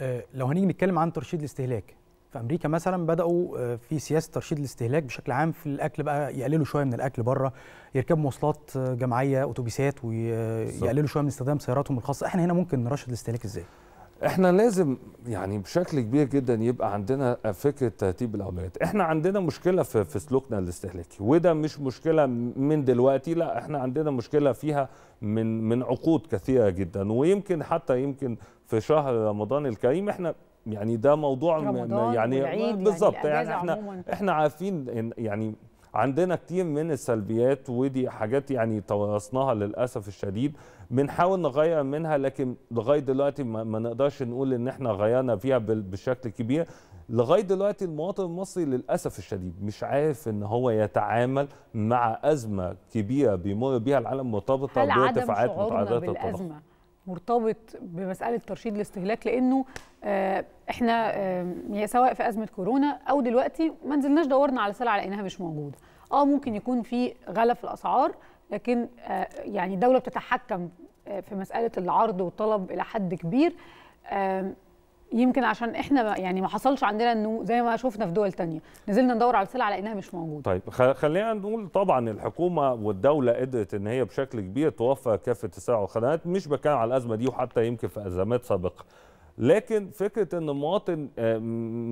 آه، لو هنيجي نتكلم عن ترشيد الاستهلاك في امريكا مثلا بداوا آه، في سياسه ترشيد الاستهلاك بشكل عام في الاكل بقى يقللوا شويه من الاكل بره يركبوا مواصلات آه، جماعيه اتوبيسات ويقللوا شويه من استخدام سياراتهم الخاصه احنا هنا ممكن نرشد الاستهلاك ازاي احنا لازم يعني بشكل كبير جدا يبقى عندنا فكره ترتيب الاولويات احنا عندنا مشكله في, في سلوكنا الاستهلاكي وده مش مشكله من دلوقتي لا احنا عندنا مشكله فيها من من عقود كثيره جدا ويمكن حتى يمكن في شهر رمضان الكريم احنا يعني ده موضوع يعني بالظبط يعني, يعني احنا عموماً. احنا عارفين يعني عندنا كتير من السلبيات ودي حاجات يعني تورثناها للاسف الشديد بنحاول نغير منها لكن لغايه دلوقتي ما, ما نقدرش نقول ان احنا غيرنا فيها بشكل كبير لغايه دلوقتي المواطن المصري للاسف الشديد مش عارف ان هو يتعامل مع ازمه كبيره بيمر بيها العالم مرتبطه بارتفاعات متعدده الطلاق. مرتبط بمساله ترشيد الاستهلاك لانه آه، احنا آه، يعني سواء في ازمه كورونا او دلوقتي ما نزلناش دورنا على سلعة لقيناها مش موجوده اه ممكن يكون في غلف الاسعار لكن آه، يعني الدوله بتتحكم في مساله العرض والطلب الى حد كبير يمكن عشان احنا يعني ما حصلش عندنا انه زي ما شفنا في دول تانية نزلنا ندور على سلع لقيناها مش موجوده طيب خلينا نقول طبعا الحكومه والدوله قدرت ان هي بشكل كبير توفر كافه السلع والخدمات مش بتكلم على الازمه دي وحتى يمكن في ازمات سابقه لكن فكره ان المواطن آه،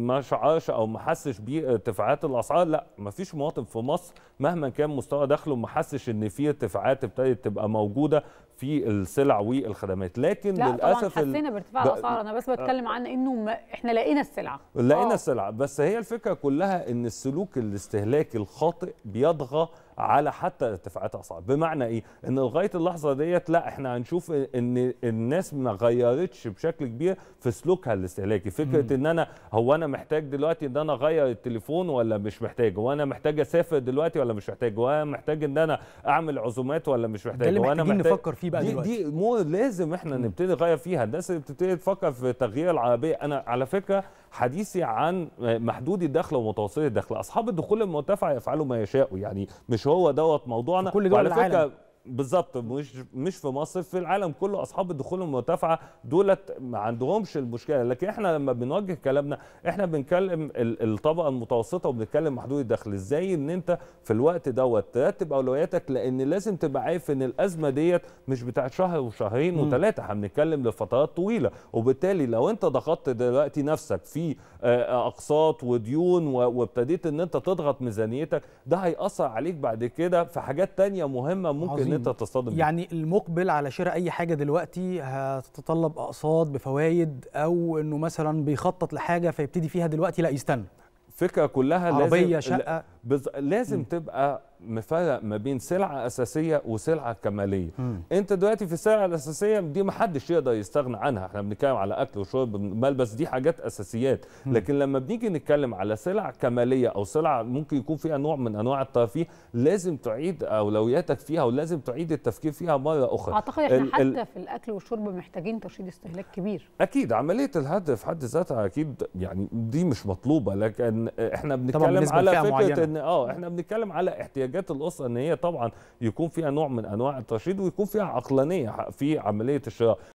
ما شعرش او ما حسش بارتفاعات آه، الاسعار لا ما فيش مواطن في مصر مهما كان مستوى دخله ما حسش ان في ارتفاعات ابتدت تبقى موجوده في السلع والخدمات لكن لا للاسف لا حسينا بارتفاع الاسعار انا بس بتكلم عن انه احنا لقينا السلعه لقينا أوه. السلعه بس هي الفكره كلها ان السلوك الاستهلاكي الخاطئ بيطغى على حتى ارتفاعات اسعار بمعنى ايه ان لغايه اللحظه ديت لا احنا هنشوف ان الناس ما غيرتش بشكل كبير في سلوكها الاستهلاكي فكره ان انا هو انا محتاج دلوقتي ان انا اغير التليفون ولا مش محتاج هو انا محتاج اسافر دلوقتي ولا مش محتاج هو انا محتاج ان انا اعمل عزومات ولا مش محتاج ده اللي انا محتاج نفكر فيه بقى دي دلوقتي دي مو لازم احنا مم. نبتدي نغير فيها الناس اللي بتبتدي تفكر في تغيير العربيه انا على فكره حديثي عن محدودي الدخل ومتوسطي الدخل اصحاب الدخول المرتفع يفعلوا ما يشاءوا يعني مش هو دوت موضوعنا كل دول العالم بالظبط مش مش في مصر في العالم كله اصحاب الدخول المرتفعه دولت ما عندهمش المشكله لكن احنا لما بنوجه كلامنا احنا بنكلم الطبقه المتوسطه وبنتكلم محدود الدخل ازاي ان انت في الوقت دوت ترتب اولوياتك لان لازم تبقى عارف ان الازمه ديت مش بتاعت شهر وشهرين وثلاثه احنا بنتكلم لفترات طويله وبالتالي لو انت ضغطت دلوقتي نفسك في آه، اقساط وديون وابتديت ان انت تضغط ميزانيتك ده هياثر عليك بعد كده في حاجات ثانيه مهمه ممكن عظيم. ان انت تصطدم يعني المقبل على شراء اي حاجه دلوقتي هتتطلب اقساط بفوائد او انه مثلا بيخطط لحاجه فيبتدي فيها دلوقتي لا يستنى الفكره كلها عربية لازم شقه لازم م. تبقى مفرق ما بين سلعه اساسيه وسلعه كماليه مم. انت دلوقتي في السلعه الاساسيه دي ما حدش يقدر يستغنى عنها احنا بنتكلم على اكل وشرب ملبس دي حاجات اساسيات مم. لكن لما بنيجي نتكلم على سلع كماليه او سلع ممكن يكون فيها نوع من انواع الترفيه لازم تعيد اولوياتك فيها ولازم تعيد التفكير فيها مره اخرى اعتقد احنا ال حتى ال في الاكل والشرب محتاجين ترشيد استهلاك كبير اكيد عمليه الهدر في حد ذاتها اكيد يعني دي مش مطلوبه لكن احنا بنتكلم على فكره معينة. ان اه احنا بنتكلم على احتياج احتياجات الاسره ان هي طبعا يكون فيها نوع من انواع الترشيد ويكون فيها عقلانيه في عمليه الشراء